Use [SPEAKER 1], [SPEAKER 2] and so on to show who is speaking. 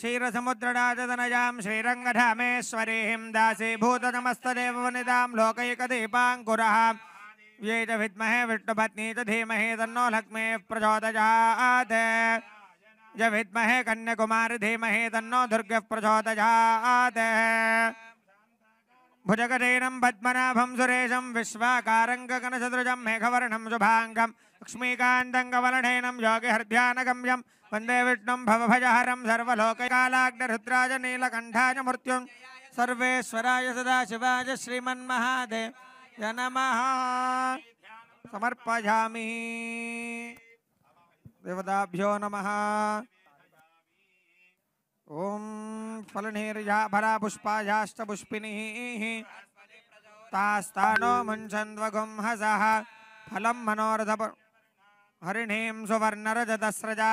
[SPEAKER 1] क्षीरसमुद्रराजतनयां श्रीरङ्गधामेश्वरीं दासी भूतनमस्तदेववनितां लोकैकदीपाङ्कुरः ये च विद्महे विष्णुपत्नी च धीमहि तन्नो लक्ष्मी प्रचोदयात् ज विद्महे कन्याकुमारी धीमहि तन्नो दुर्गः प्रचोदयात् पद्मनाभम भुजगदैनं पद्मनाभं सुरेशं विश्वाकारङ्गकनसदृजं मेघवर्णं शुभाङ्गं लक्ष्मीकान्तङ्गवलढैनं वंदे विष्णु भवभजहरम भवभजहरं नीलकंठाज मृत्यु सर्वेराय सदा सदाशिवाय श्रीमन्महादेव नम समर्पयामि देवताभ्यो नमः ओम फलनीर्याभरा पुष्पायाष्टपुष्पिनिः तास्तानो मुञ्चन्द्वगुं हसः फलं मनोरथ हरिणीं सुवर्णरजतस्रजा